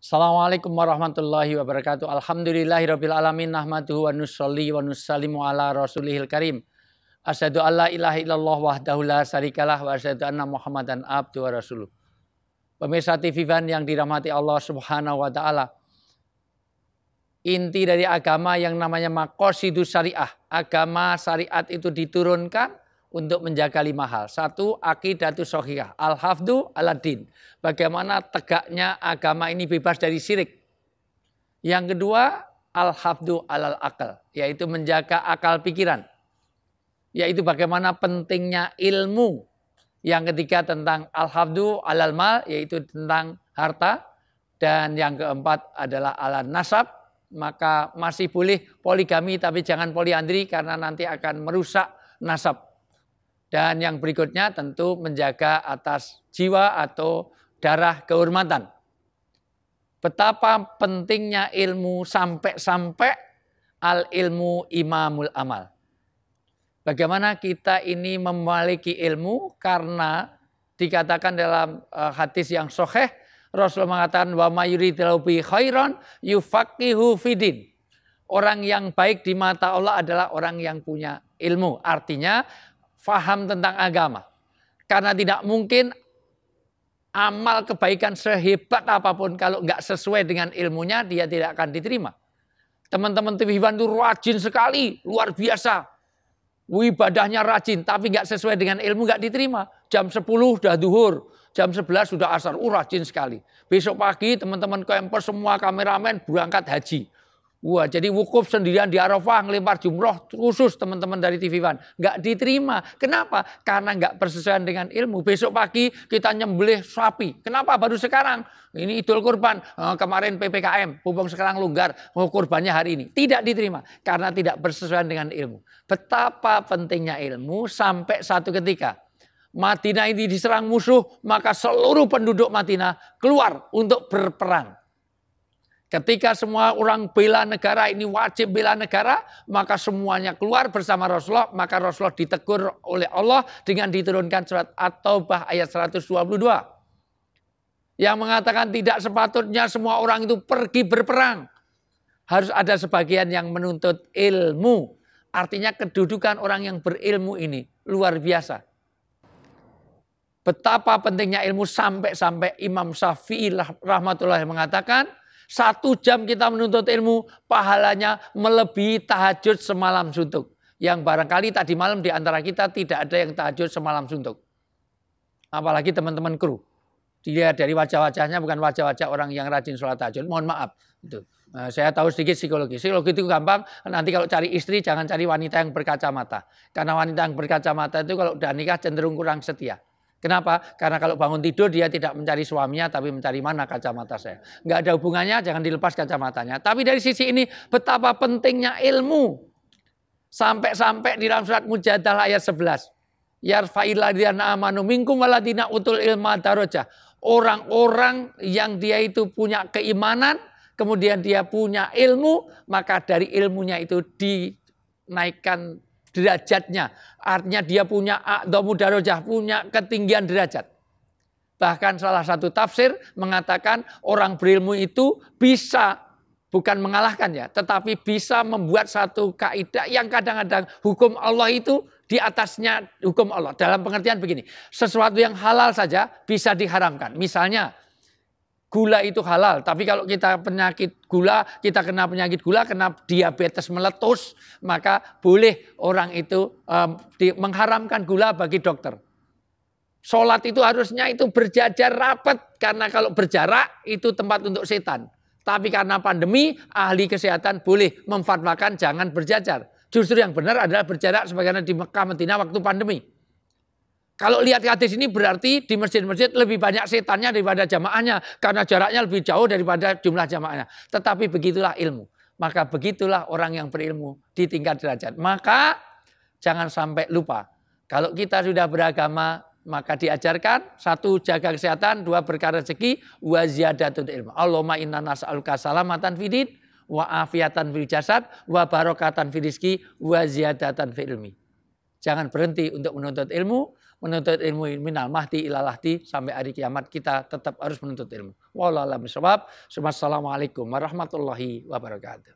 Assalamualaikum warahmatullahi wabarakatuh. Alhamdulillahirabbil alamin nahmaduhu wa nusalli wa nusallimu ala rasulihil karim. Asyhadu alla ilaha illallah wahdahu la syarikalah wa asyhadu anna Muhammadan abduhu wa rasuluh. Pemirsa TV Van yang dirahmati Allah Subhanahu wa taala. Inti dari agama yang namanya maqasidus syariah, agama syariat itu diturunkan untuk menjaga lima hal. Satu, akidatu sohiyah, al-hafdu al-din. Bagaimana tegaknya agama ini bebas dari sirik. Yang kedua, al-hafdu alal akal, yaitu menjaga akal pikiran. Yaitu bagaimana pentingnya ilmu. Yang ketiga tentang al-hafdu alal mal, yaitu tentang harta. Dan yang keempat adalah alal nasab, maka masih boleh poligami tapi jangan poliandri karena nanti akan merusak nasab dan yang berikutnya tentu menjaga atas jiwa atau darah kehormatan. Betapa pentingnya ilmu sampai-sampai al ilmu imamul amal. Bagaimana kita ini memiliki ilmu karena dikatakan dalam eh, hadis yang soheh Rasulullah mengatakan wa mayuridillahu bi khairan fidin. Orang yang baik di mata Allah adalah orang yang punya ilmu. Artinya faham tentang agama. Karena tidak mungkin amal kebaikan sehebat apapun kalau nggak sesuai dengan ilmunya dia tidak akan diterima. Teman-teman TV Hiwan itu rajin sekali, luar biasa. Ibadahnya rajin, tapi nggak sesuai dengan ilmu nggak diterima. Jam 10 sudah duhur, jam 11 sudah asar, uh, rajin sekali. Besok pagi teman-teman kemper semua kameramen berangkat haji. Wah, jadi wukuf sendirian di Arafah ngelempar jumroh khusus teman-teman dari TV One. Nggak diterima. Kenapa? Karena nggak persesuaian dengan ilmu. Besok pagi kita nyembelih sapi. Kenapa baru sekarang? Ini idul kurban. Eh, kemarin PPKM, pupung sekarang longgar. Oh, kurbannya hari ini. Tidak diterima. Karena tidak persesuaian dengan ilmu. Betapa pentingnya ilmu sampai satu ketika. Madinah ini diserang musuh, maka seluruh penduduk Madinah keluar untuk berperang. Ketika semua orang bela negara ini wajib bela negara, maka semuanya keluar bersama Rasulullah, maka Rasulullah ditegur oleh Allah dengan diturunkan surat At-Taubah ayat 122. Yang mengatakan tidak sepatutnya semua orang itu pergi berperang. Harus ada sebagian yang menuntut ilmu. Artinya kedudukan orang yang berilmu ini luar biasa. Betapa pentingnya ilmu sampai-sampai Imam Syafi'i rahmatullah mengatakan, satu jam kita menuntut ilmu, pahalanya melebihi tahajud semalam suntuk. Yang barangkali tadi malam di antara kita tidak ada yang tahajud semalam suntuk. Apalagi teman-teman kru. Dilihat dari wajah-wajahnya bukan wajah-wajah orang yang rajin sholat tahajud. Mohon maaf. Itu. Nah, saya tahu sedikit psikologi. Psikologi itu gampang. Nanti kalau cari istri jangan cari wanita yang berkacamata. Karena wanita yang berkacamata itu kalau udah nikah cenderung kurang setia. Kenapa? Karena kalau bangun tidur dia tidak mencari suaminya tapi mencari mana kacamata saya. Nggak ada hubungannya, jangan dilepas kacamatanya. Tapi dari sisi ini betapa pentingnya ilmu. Sampai-sampai di dalam surat Mujadal ayat 11. Yarfa'illadina amanu minkum waladina utul ilma darajah. Orang-orang yang dia itu punya keimanan, kemudian dia punya ilmu, maka dari ilmunya itu dinaikkan derajatnya. Artinya dia punya akdomu darajah, punya ketinggian derajat. Bahkan salah satu tafsir mengatakan orang berilmu itu bisa bukan mengalahkan ya, tetapi bisa membuat satu kaidah yang kadang-kadang hukum Allah itu di atasnya hukum Allah. Dalam pengertian begini, sesuatu yang halal saja bisa diharamkan. Misalnya gula itu halal. Tapi kalau kita penyakit gula, kita kena penyakit gula, kena diabetes meletus, maka boleh orang itu um, di, mengharamkan gula bagi dokter. Sholat itu harusnya itu berjajar rapat karena kalau berjarak itu tempat untuk setan. Tapi karena pandemi, ahli kesehatan boleh memfatwakan jangan berjajar. Justru yang benar adalah berjarak sebagaimana di Mekah Medina waktu pandemi. Kalau lihat hadis ini berarti di masjid-masjid lebih banyak setannya daripada jamaahnya. Karena jaraknya lebih jauh daripada jumlah jamaahnya. Tetapi begitulah ilmu. Maka begitulah orang yang berilmu di tingkat derajat. Maka jangan sampai lupa. Kalau kita sudah beragama, maka diajarkan satu jaga kesehatan, dua berkah rezeki, wa ziyadatul ilmu. Allahumma inna nas'aluka salamatan fidin, wa afiatan fil jasad, wa barokatan fil rizki, wa ziyadatan fil ilmi. Jangan berhenti untuk menuntut ilmu, menuntut ilmu minal mahdi ilalahdi sampai hari kiamat kita tetap harus menuntut ilmu. Waalaikumsalam, a'lam bishawab. warahmatullahi wabarakatuh.